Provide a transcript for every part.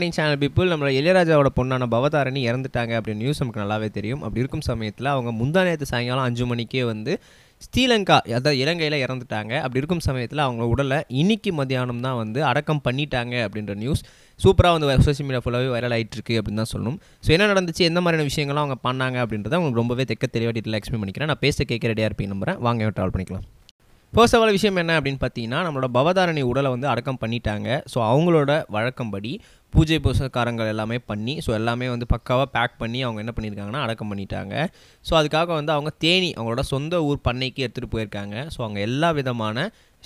Dharani channel people நம்மளோட இளையராஜாவோட பொண்ணான பவதாரணி இறந்துட்டாங்க அப்படின்னு நியூஸ் நமக்கு நல்லாவே தெரியும் அப்படி இருக்கும் சமயத்தில் அவங்க முந்தா நேரத்து சாயங்காலம் அஞ்சு மணிக்கே வந்து ஸ்ரீலங்கா அதாவது இலங்கையில் இறந்துட்டாங்க அப்படி இருக்கும் சமயத்தில் அவங்க உடலை இன்னைக்கு மதியானம் தான் வந்து அடக்கம் பண்ணிட்டாங்க அப்படின்ற நியூஸ் சூப்பராக வந்து சோசியல் மீடியா ஃபுல்லாகவே வைரல் ஆகிட்டுருக்கு அப்படின்னு தான் சொல்லணும் ஸோ என்ன நடந்துச்சு எந்த மாதிரியான விஷயங்கள்லாம் அவங்க பண்ணாங்க அப்படின்றத உங்களுக்கு ரொம்பவே தெக்க தெளிவாக டீட்டெயில் எக்ஸ்பிளைன் பண்ணிக்கிறேன் நான் பேச கேட்க ரெடியாக இருப்பேன் நம்புறேன் வாங்க ட்ராவல் பண்ணிக்கலாம் ஃபர்ஸ்ட் ஆஃப் விஷயம் என்ன அப்படின்னு பார்த்தீங்கன்னா நம்மளோட பவதாரணி உடலை வந்து அடக்கம் பண்ணிட்டாங்க ஸோ அவங்களோட வழக்கம்படி பூஜை பூசக்காரங்கள் எல்லாமே பண்ணி ஸோ எல்லாமே வந்து பக்காவாக பேக் பண்ணி அவங்க என்ன பண்ணியிருக்காங்கன்னா அடக்கம் பண்ணிட்டாங்க ஸோ அதுக்காக வந்து அவங்க தேனி அவங்களோட சொந்த ஊர் பண்ணைக்கு எடுத்துகிட்டு போயிருக்காங்க ஸோ அவங்க எல்லா விதமான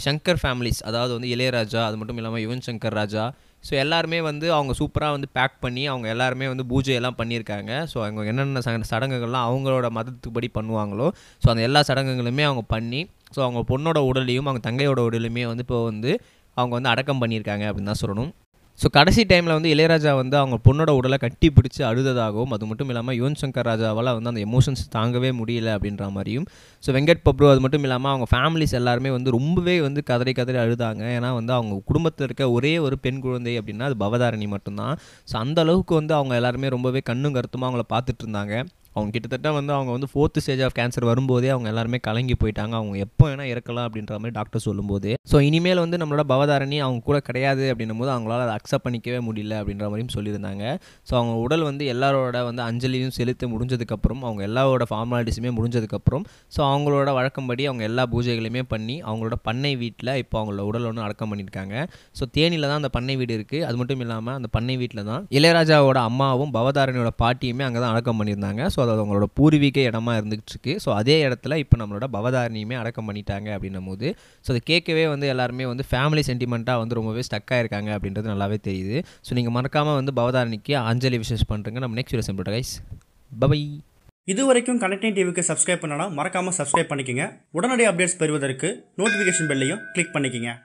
சங்கர் ஃபேமிலிஸ் அதாவது வந்து இளையராஜா அது மட்டும் இல்லாமல் யுவன் சங்கர் ராஜா ஸோ எல்லாருமே வந்து அவங்க சூப்பராக வந்து பேக் பண்ணி அவங்க எல்லாருமே வந்து பூஜையெல்லாம் பண்ணியிருக்காங்க ஸோ அவங்க என்னென்ன சடங்குகள்லாம் அவங்களோட மதத்துக்குபடி பண்ணுவாங்களோ ஸோ அந்த எல்லா சடங்குகளுமே அவங்க பண்ணி ஸோ அவங்க பொண்ணோட உடலையும் அவங்க தங்கையோட உடலையுமே வந்து இப்போ வந்து அவங்க வந்து அடக்கம் பண்ணியிருக்காங்க அப்படின்னு தான் சொல்லணும் ஸோ கடைசி டைமில் வந்து இளையராஜா வந்து அவங்க பொண்ணோட உடலை கட்டி பிடிச்சி அழுததாகவும் அது மட்டும் இல்லாமல் யுவன் சங்கர் ராஜாவால் வந்து அந்த எமோஷன்ஸ் தாங்கவே முடியல அப்படின்ற மாதிரியும் ஸோ வெங்கட் பப்ரு அது மட்டும் இல்லாமல் அவங்க ஃபேமிலிஸ் எல்லாருமே வந்து ரொம்பவே வந்து கதறி கதறி அழுதாங்க ஏன்னா வந்து அவங்க குடும்பத்தில் இருக்க ஒரே ஒரு பெண் குழந்தை அப்படின்னா அது பவதாரணி மட்டும்தான் ஸோ அந்த அளவுக்கு வந்து அவங்க எல்லாருமே ரொம்பவே கண்ணும் கருத்துமாக அவங்கள பார்த்துட்டு இருந்தாங்க அவங்க கிட்டத்தட்ட வந்து அவங்க வந்து ஃபோர்த்து ஸ்டேஜ் ஆஃப் கேன்சர் வரும்போதே அவங்க எல்லாருமே கலங்கி போயிட்டாங்க அவங்க எப்போ வேணால் இறக்கலாம் அப்படின்ற மாதிரி டாக்டர் சொல்லும்போது ஸோ இனிமேல் வந்து நம்மளோட பவதாரணி அவங்க கூட கிடையாது அப்படின்னும் போது அவங்களால அதை அக்செப்ட் பண்ணிக்கவே முடியல அப்படின்ற மாதிரியும் சொல்லியிருந்தாங்க ஸோ அவங்க உடல் வந்து எல்லாரோட வந்து அஞ்சலியும் செலுத்து முடிஞ்சதுக்கப்புறம் அவங்க எல்லாரோட ஃபார்மாலிட்டிஸுமே முடிஞ்சதுக்கப்புறம் ஸோ அவங்களோட வழக்கம்படி அவங்க எல்லா பூஜைகளையுமே பண்ணி அவங்களோட பண்ணை வீட்டில் இப்போ அவங்களோட உடல் ஒன்று அடக்கம் பண்ணியிருக்காங்க ஸோ தேனியில் தான் அந்த பண்ணை வீடு இருக்குது அது மட்டும் இல்லாமல் அந்த பண்ணை வீட்டில் தான் இளையராஜாவோட அம்மாவும் பவதாரணியோட பாட்டியுமே அங்கே தான் அடக்கம் பண்ணியிருந்தாங்க ஸோ அது அவங்களோட பூர்வீக இடமா இருந்துகிட்டு இருக்கு ஸோ அதே இடத்துல இப்போ நம்மளோட பவதாரணியுமே அடக்கம் பண்ணிட்டாங்க அப்படின்னும் போது ஸோ அதை கேட்கவே வந்து எல்லாருமே வந்து ஃபேமிலி சென்டிமெண்ட்டாக வந்து ரொம்பவே ஸ்டக்காக இருக்காங்க அப்படின்றது நல்லாவே தெரியுது ஸோ நீங்கள் மறக்காமல் வந்து பவதாரணிக்கு அஞ்சலி விஷஸ் பண்ணுறங்க நம்ம நெக்ஸ்ட் வீடியோ செம்பிட்ட கைஸ் பபை இது வரைக்கும் கனெக்டிங் டிவிக்கு சப்ஸ்கிரைப் பண்ணனா மறக்காமல் சப்ஸ்கிரைப் பண்ணிக்கோங்க உடனடி அப்டேட்ஸ் பெறுவதற்கு நோட்டிஃபிகேஷன் பெல்லையும் கிளிக் பண்ணிக்கோங்க